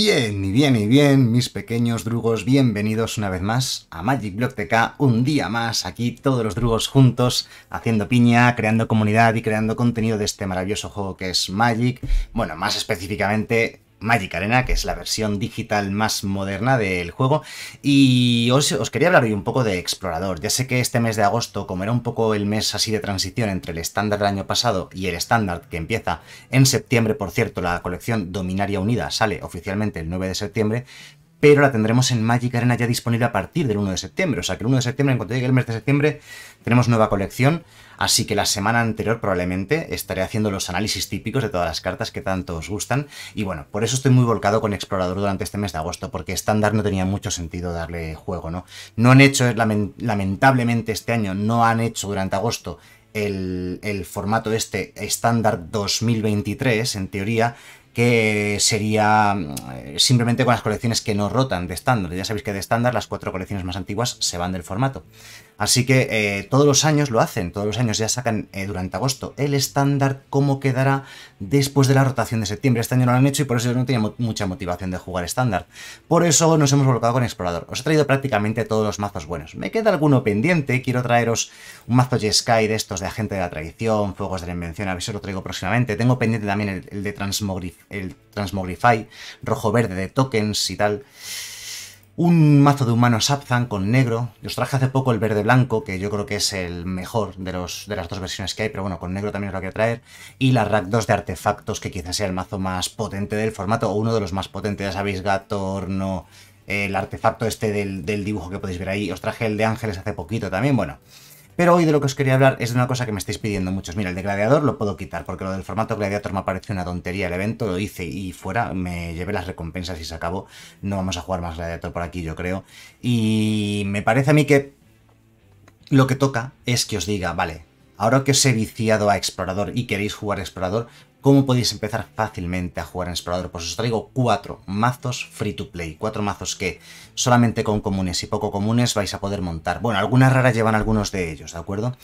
Bien, y bien, y bien, mis pequeños drugos, bienvenidos una vez más a Magic Block TK, un día más aquí, todos los drugos juntos, haciendo piña, creando comunidad y creando contenido de este maravilloso juego que es Magic. Bueno, más específicamente, Magic Arena, que es la versión digital más moderna del juego. Y os, quería hablar hoy un poco de Explorador. Ya sé que este mes de agosto, como era un poco el mes así de transición entre el estándar del año pasado y el estándar que empieza en septiembre, por cierto, la colección Dominaria Unida sale oficialmente el 9 de septiembre, pero la tendremos en Magic Arena ya disponible a partir del 1 de septiembre. O sea que el 1 de septiembre, en cuanto llegue el mes de septiembre, tenemos nueva colección. Así que la semana anterior probablemente estaré haciendo los análisis típicos de todas las cartas que tanto os gustan. Y bueno, por eso estoy muy volcado con Explorador durante este mes de agosto, porque estándar no tenía mucho sentido darle juego, ¿no? No han hecho, lamentablemente este año, no han hecho durante agosto el, el formato este estándar 2023, en teoría, que sería mm, eh, simplemente con las colecciones que no rotan de estándar. Ya sabéis que de estándar las cuatro colecciones más antiguas se van del formato. Así que eh, todos los años lo hacen, todos los años ya sacan eh, durante agosto el estándar cómo quedará después de la rotación de septiembre. Este año no lo han hecho y por eso yo no tenía mucha motivación de jugar estándar. Por eso nos hemos volcado con explorador. Os he traído prácticamente todos los mazos buenos. Me queda alguno pendiente, quiero traeros un mazo Sky de estos de Agente de la Tradición, Fuegos de la Invención, a ver si os lo traigo próximamente. Tengo pendiente también el, de Transmogrify, rojo-verde de tokens y tal un mazo de humanos Sapzan con negro. os traje hace poco el verde blanco, que yo creo que es el mejor de, los, de las dos versiones que hay, pero bueno, con negro también os lo voy a traer. Y la Rack 2 de artefactos, que quizás sea el mazo más potente del formato, o uno de los más potentes, ya sabéis, Gatorno, el artefacto este del, del dibujo que podéis ver ahí. Os traje el de ángeles hace poquito también, bueno. Pero hoy de lo que os quería hablar es de una cosa que me estáis pidiendo muchos. Mira, el de Gladiador lo puedo quitar, porque lo del formato Gladiator me parece una tontería. El evento lo hice y fuera, me llevé las recompensas y se acabó. No vamos a jugar más Gladiator por aquí, yo creo. Y me parece a mí que lo que toca es que os diga, vale, ahora que os he viciado a explorador y queréis jugar explorador, cómo podéis empezar fácilmente a jugar en explorador. Pues os traigo cuatro mazos free to play, cuatro mazos que solamente con comunes y poco comunes vais a poder montar. Bueno, algunas raras llevan algunos de ellos, ¿de acuerdo?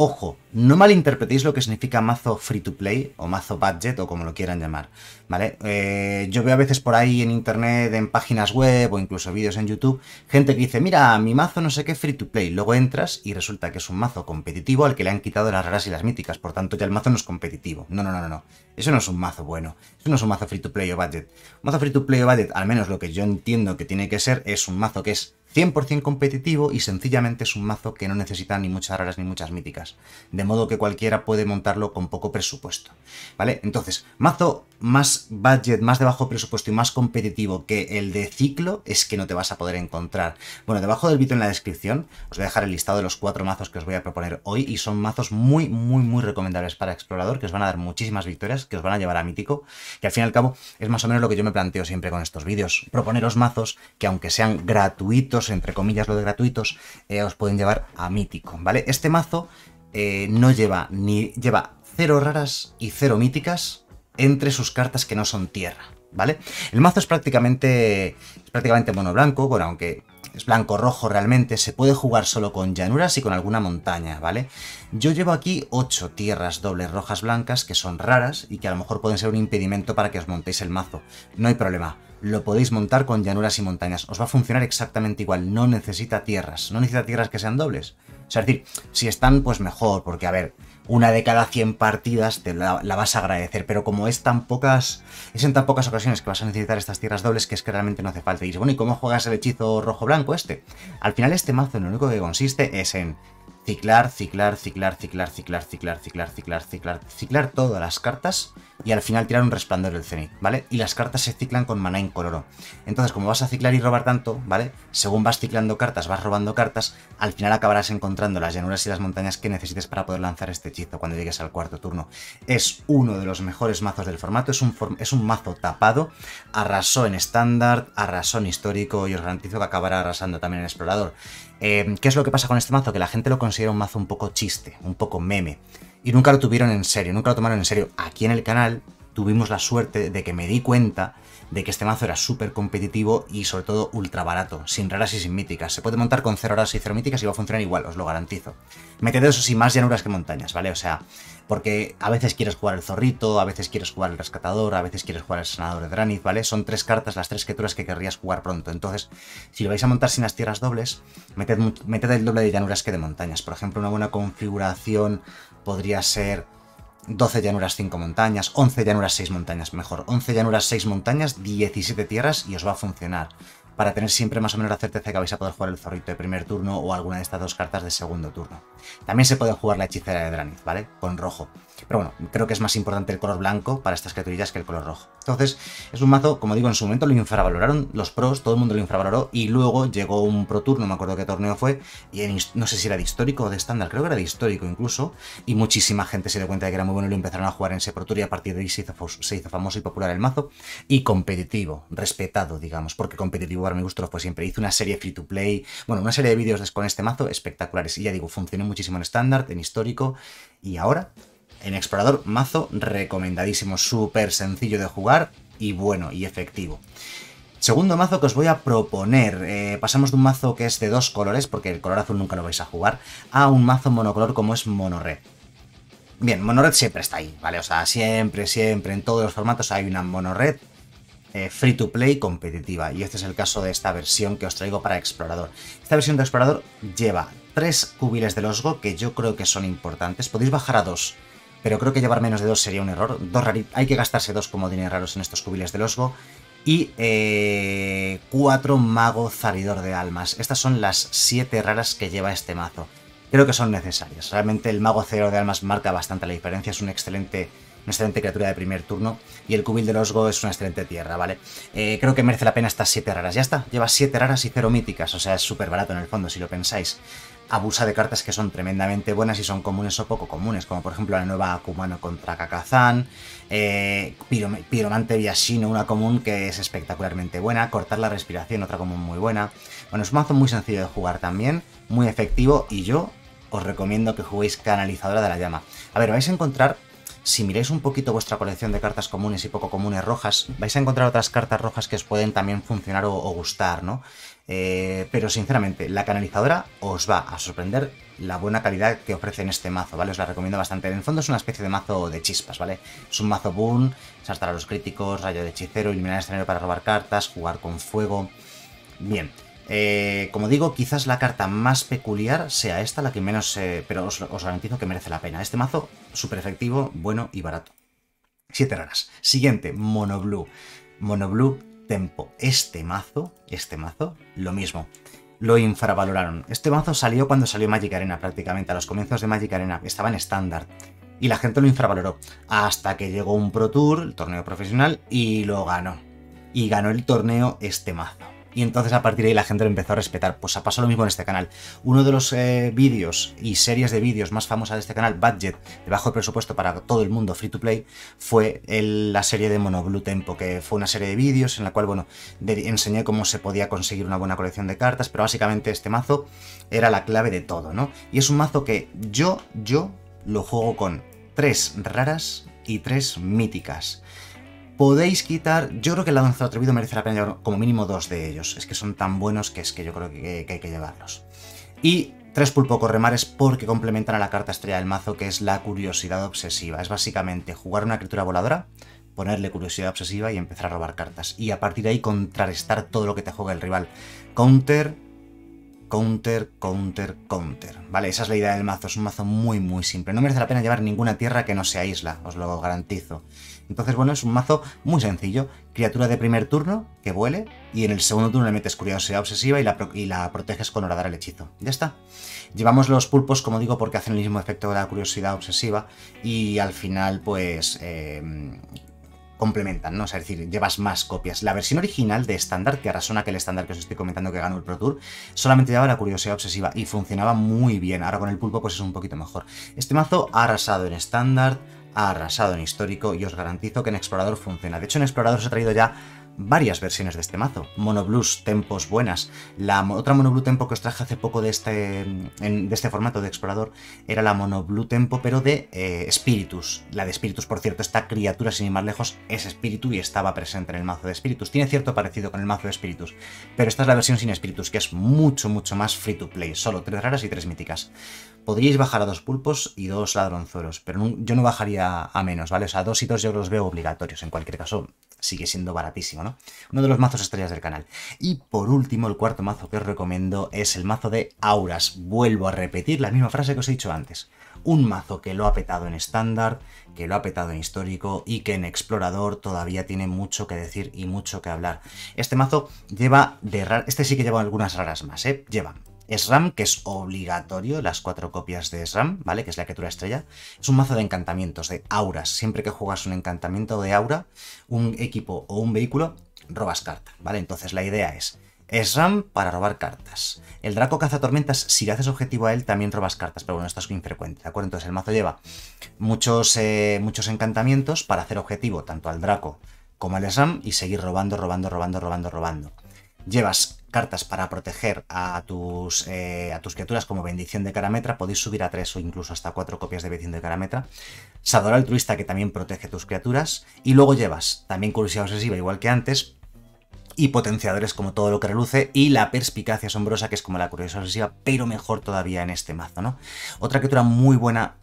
Ojo, no malinterpretéis lo que significa mazo free to play o mazo budget o como lo quieran llamar, ¿vale? Eh, yo veo a veces por ahí en internet, en páginas web o incluso vídeos en YouTube, gente que dice, mira, mi mazo no sé qué free to play, luego entras y resulta que es un mazo competitivo al que le han quitado las raras y las míticas, por tanto ya el mazo no es competitivo. No, no, no, no, no. Eso no es un mazo bueno, eso no es un mazo free to play o budget. Un mazo free to play o budget, al menos lo que yo entiendo que tiene que ser, es un mazo que es 100% competitivo y sencillamente es un mazo que no necesita ni muchas raras ni muchas míticas, de modo que cualquiera puede montarlo con poco presupuesto. ¿Vale? Entonces, mazo más budget, más de bajo presupuesto y más competitivo que el de ciclo es que no te vas a poder encontrar. Bueno, debajo del vídeo en la descripción os voy a dejar el listado de los cuatro mazos que os voy a proponer hoy y son mazos muy, muy, muy recomendables para explorador, que os van a dar muchísimas victorias, que os van a llevar a mítico, que al fin y al cabo es más o menos lo que yo me planteo siempre con estos vídeos. Proponeros mazos que aunque sean gratuitos, entre comillas lo de gratuitos, eh, os pueden llevar a mítico, ¿vale? Este mazo eh, no lleva ni lleva cero raras y cero míticas, entre sus cartas que no son tierra, ¿vale? El mazo es prácticamente, es prácticamente mono blanco, bueno, aunque es blanco-rojo realmente, se puede jugar solo con llanuras y con alguna montaña, ¿vale? Yo llevo aquí 8 tierras dobles rojas blancas que son raras y que a lo mejor pueden ser un impedimento para que os montéis el mazo. No hay problema, lo podéis montar con llanuras y montañas, os va a funcionar exactamente igual, no necesita tierras, no necesita tierras que sean dobles. O sea, es decir, si están, pues mejor, porque a ver, una de cada 100 partidas te la, vas a agradecer, pero como es tan pocas, es en tan pocas ocasiones que vas a necesitar estas tierras dobles que es que realmente no hace falta. Y bueno, ¿y cómo juegas el hechizo rojo-blanco este? Al final este mazo lo único que consiste es en ciclar, ciclar, ciclar, ciclar, ciclar, ciclar, ciclar, ciclar, ciclar, ciclar todas las cartas y al final tirar un resplandor del cenit, ¿vale? Y las cartas se ciclan con maná incoloro. Entonces, como vas a ciclar y robar tanto, ¿vale? Según vas ciclando cartas, vas robando cartas, al final acabarás encontrando las llanuras y las montañas que necesites para poder lanzar este hechizo cuando llegues al cuarto turno. Es uno de los mejores mazos del formato, es un, es un mazo tapado, arrasó en estándar, arrasó en histórico y os garantizo que acabará arrasando también en explorador. Em, ¿Qué es lo que pasa con este mazo? Que la gente lo considera un mazo un poco chiste, un poco meme. Y nunca lo tuvieron en serio, nunca lo tomaron en serio. Aquí en el canal tuvimos la suerte de que me di cuenta de que este mazo era súper competitivo y sobre todo ultra barato, sin raras y sin míticas. Se puede montar con cero raras y cero míticas y va a funcionar igual, os lo garantizo. Meted eso sí más llanuras que montañas, ¿vale? O sea, porque a veces quieres jugar el zorrito, a veces quieres jugar el rescatador, a veces quieres jugar el sanador de Dranith, ¿vale? Son tres cartas, las tres criaturas que querrías jugar pronto. Entonces, si lo vais a montar sin las tierras dobles, meted, meted el doble de llanuras que de montañas. Por ejemplo, una buena configuración podría ser 12 llanuras, 5 montañas, 11 llanuras, 6 montañas, mejor, 11 llanuras, 6 montañas, 17 tierras y os va a funcionar para tener siempre más o menos la certeza de que vais a poder jugar el zorrito de primer turno o alguna de estas dos cartas de segundo turno. También se puede jugar la hechicera de draniz ¿vale? Con rojo. Pero bueno, creo que es más importante el color blanco para estas criaturitas que el color rojo. Entonces, es un mazo, como digo, en su momento lo infravaloraron los pros, todo el mundo lo infravaloró, y luego llegó un Pro Tour, no me acuerdo qué torneo fue, y no sé si era de histórico o de estándar, creo que era de histórico incluso, y muchísima gente se dio cuenta de que era muy bueno y lo empezaron a jugar en ese Pro Tour, y a partir de ahí se hizo, famoso y popular el mazo, y competitivo, respetado, digamos, porque competitivo para me gustó, siempre. hizo una serie free to play, bueno, una serie de vídeos con este mazo espectaculares, y ya digo, funcionó muchísimo en estándar, en histórico, y ahora en explorador, mazo recomendadísimo, súper sencillo de jugar y bueno y efectivo. Segundo mazo que os voy a proponer, eh, pasamos de un mazo que es de dos colores, porque el color azul nunca lo vais a jugar, a un mazo monocolor como es Monored. Bien, Monored siempre está ahí, ¿vale? O sea, siempre, siempre, en todos los formatos hay una Monored eh, free to play competitiva, y este es el caso de esta versión que os traigo para Explorador. Esta versión de Explorador lleva tres cubiles de losgo que yo creo que son importantes, podéis bajar a dos, pero creo que llevar menos de dos sería un error. Dos hay que gastarse dos como dinero raros en estos cubiles de Osgo. Y eh, cuatro mago zaridor de almas. Estas son las siete raras que lleva este mazo. Creo que son necesarias. Realmente el mago zaridor de almas marca bastante la diferencia. Es un excelente una excelente criatura de primer turno. Y el cubil los go es una excelente tierra, ¿vale? Eh, creo que merece la pena estas 7 raras. Ya está, lleva 7 raras y 0 míticas, o sea, es súper barato en el fondo si lo pensáis. Abusa de cartas que son tremendamente buenas y son comunes o poco comunes, como por ejemplo la nueva Akumano contra Kakazan, eh, Piromante Viashino, una común que es espectacularmente buena, Cortar la Respiración, otra común muy buena. Bueno, es un mazo muy sencillo de jugar también, muy efectivo y yo os recomiendo que juguéis Canalizadora de la Llama. A ver, vais a encontrar si miráis un poquito vuestra colección de cartas comunes y poco comunes rojas, vais a encontrar otras cartas rojas que os pueden también funcionar o, gustar, ¿no? Eh, pero sinceramente, la canalizadora os va a sorprender la buena calidad que ofrece en este mazo, ¿vale? Os la recomiendo bastante. En el fondo es una especie de mazo de chispas, ¿vale? Es un mazo boom, saltar a los críticos, rayo de hechicero, eliminar el escenario para robar cartas, jugar con fuego. Bien, eh, como digo, quizás la carta más peculiar sea esta, la que menos... Eh, pero os, garantizo que merece la pena. Este mazo, súper efectivo, bueno y barato. Siete raras. Siguiente, Monoblue. Monoblue Tempo. Este mazo, este mazo, lo mismo. Lo infravaloraron. Este mazo salió cuando salió Magic Arena prácticamente, a los comienzos de Magic Arena. Estaba en estándar y la gente lo infravaloró. Hasta que llegó un Pro Tour, el torneo profesional, y lo ganó. Y ganó el torneo este mazo y entonces a partir de ahí la gente lo empezó a respetar. Pues ha pasado lo mismo en este canal. Uno de los eh, vídeos y series de vídeos más famosas de este canal, Budget, de bajo presupuesto para todo el mundo, free to play, fue la serie de Mono Tempo, que fue una serie de vídeos en la cual, bueno, enseñé cómo se podía conseguir una buena colección de cartas, pero básicamente este mazo era la clave de todo, ¿no? Y es un mazo que yo, yo lo juego con tres raras y tres míticas podéis quitar. Yo creo que el lanzado atrevido merece la pena llevar como mínimo dos de ellos. Es que son tan buenos que es que yo creo que, que hay que llevarlos. Y tres pulpo corremares porque complementan a la carta estrella del mazo, que es la curiosidad obsesiva. Es básicamente jugar una criatura voladora, ponerle curiosidad obsesiva y empezar a robar cartas. Y a partir de ahí contrarrestar todo lo que te juega el rival. Counter, counter, counter, counter. Vale, esa es la idea del mazo, es un mazo muy muy simple. No merece la pena llevar ninguna tierra que no sea isla, os lo garantizo. Entonces, bueno, es un mazo muy sencillo. Criatura de primer turno, que vuele, y en el segundo turno le metes curiosidad obsesiva y la, la proteges con horadar el hechizo. Ya está. Llevamos los pulpos, como digo, porque hacen el mismo efecto de la curiosidad obsesiva y al final, pues, eh, complementan, ¿no? O sea, es decir, llevas más copias. La versión original de estándar, que ahora son aquel estándar que os estoy comentando que ganó el Pro Tour, solamente llevaba la curiosidad obsesiva y funcionaba muy bien. Ahora con el pulpo pues es un poquito mejor. Este mazo ha arrasado en estándar, ha arrasado en histórico y os garantizo que en explorador funciona. De hecho, en explorador os he traído ya varias versiones de este mazo. Monoblues, tempos buenas. La otra monoblue tempo que os traje hace poco de este, de este formato de explorador era la monoblue tempo, pero de eh, espíritus. La de espíritus, por cierto, esta criatura, sin ir más lejos, es espíritu y estaba presente en el mazo de espíritus. Tiene cierto parecido con el mazo de espíritus, pero esta es la versión sin espíritus, que es mucho, mucho más free to play. Solo tres raras y tres míticas. Podríais bajar a dos pulpos y dos ladronzuelos, pero yo no bajaría a menos, ¿vale? O sea, dos y dos yo los veo obligatorios en cualquier caso sigue siendo baratísimo, ¿no? Uno de los mazos estrellas del canal. Y por último, el cuarto mazo que os recomiendo es el mazo de Auras. Vuelvo a repetir la misma frase que os he dicho antes. Un mazo que lo ha petado en estándar, que lo ha petado en histórico y que en explorador todavía tiene mucho que decir y mucho que hablar. Este mazo lleva de rar... Este sí que lleva algunas raras más, ¿eh? Lleva SRAM, que es obligatorio, las cuatro copias de SRAM, ¿vale? Que es la criatura estrella. Es un mazo de encantamientos, de auras. Siempre que juegas un encantamiento de aura, un equipo o un vehículo, robas carta, ¿vale? Entonces la idea es SRAM para robar cartas. El Draco Tormentas si le haces objetivo a él, también robas cartas, pero bueno, esto es infrecuente, ¿de acuerdo? Entonces el mazo lleva muchos, eh, muchos encantamientos para hacer objetivo tanto al Draco como al SRAM y seguir robando, robando, robando, robando, robando. Llevas cartas para proteger a tus, eh, a tus criaturas como bendición de Carametra, podéis subir a 3 o incluso hasta 4 copias de bendición de Carametra. Sador altruista que también protege tus criaturas. Y luego llevas también curiosidad obsesiva igual que antes. Y potenciadores como todo lo que reluce. Y la perspicacia asombrosa que es como la curiosidad obsesiva, pero mejor todavía en este mazo, ¿no? Otra criatura muy buena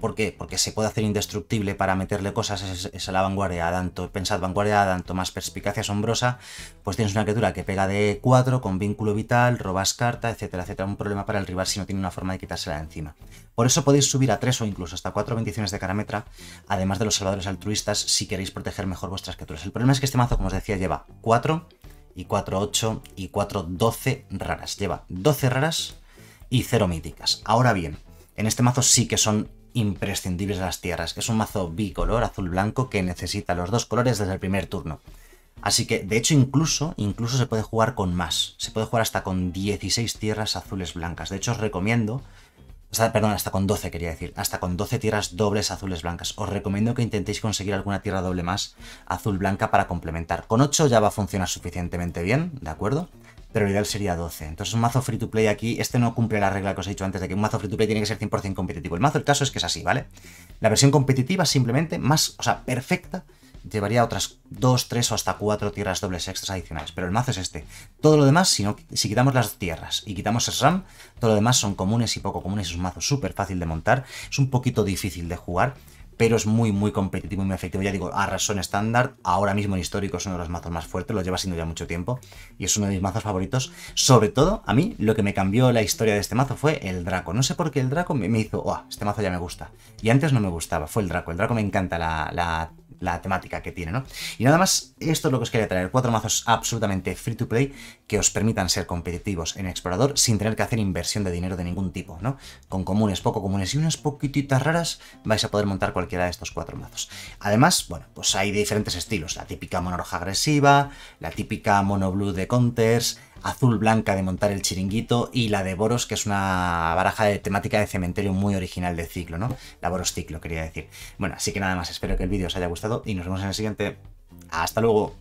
¿Por qué? Porque se puede hacer indestructible para meterle cosas, a la vanguardia tanto, pensad, vanguardia tanto más perspicacia asombrosa, pues tienes una criatura que pega de 4 con vínculo vital, robas carta, etcétera, etcétera, un problema para el rival si no tiene una forma de quitársela de encima. Por eso podéis subir a 3 o incluso hasta 4 bendiciones de carametra, además de los salvadores altruistas, si queréis proteger mejor vuestras criaturas. El problema es que este mazo, como os decía, lleva 4 y 4, 8 y 4, 12 raras. Lleva 12 raras y 0 míticas. Ahora bien, en este mazo sí que son imprescindibles las tierras, que es un mazo bicolor, azul-blanco, que necesita los dos colores desde el primer turno. Así que, de hecho, incluso, incluso se puede jugar con más. Se puede jugar hasta con 16 tierras azules blancas. De hecho, os recomiendo... perdón, hasta con 12 quería decir. Hasta con 12 tierras dobles azules blancas. Os recomiendo que intentéis conseguir alguna tierra doble más azul blanca para complementar. Con 8 ya va a funcionar suficientemente bien, ¿de acuerdo? pero el ideal sería 12. Entonces un mazo free to play aquí, este no cumple la regla que os he dicho antes de que un mazo free to play tiene que ser 100% competitivo. El mazo, el caso es que es así, ¿vale? La versión competitiva simplemente, más, o sea, perfecta, llevaría otras 2, 3 o hasta 4 tierras dobles extras adicionales, pero el mazo es este. Todo lo demás, si, si quitamos las tierras y quitamos el RAM, todo lo demás son comunes y poco comunes, es un mazo súper fácil de montar, es un poquito difícil de jugar, pero es muy, muy competitivo y muy efectivo. Ya digo, a razón estándar, ahora mismo en histórico es uno de los mazos más fuertes, lo lleva siendo ya mucho tiempo, y es uno de mis mazos favoritos. Sobre todo, a mí, lo que me cambió la historia de este mazo fue el Draco. No sé por qué el Draco me hizo, oh, este mazo ya me gusta. Y antes no me gustaba, fue el Draco. El Draco me encanta la la temática que tiene, ¿no? Y nada más, esto es lo que os quería traer, cuatro mazos absolutamente free to play que os permitan ser competitivos en explorador sin tener que hacer inversión de dinero de ningún tipo, ¿no? Con comunes, poco comunes y unas poquititas raras vais a poder montar cualquiera de estos cuatro mazos. Además, bueno, pues hay diferentes estilos, la típica mono roja agresiva, la típica mono blue de counters, azul blanca de montar el chiringuito y la de Boros, que es una baraja de temática de cementerio muy original de ciclo, ¿no? La Boros ciclo, quería decir. Bueno, así que nada más, espero que el vídeo os haya gustado y nos vemos en el siguiente. Hasta luego.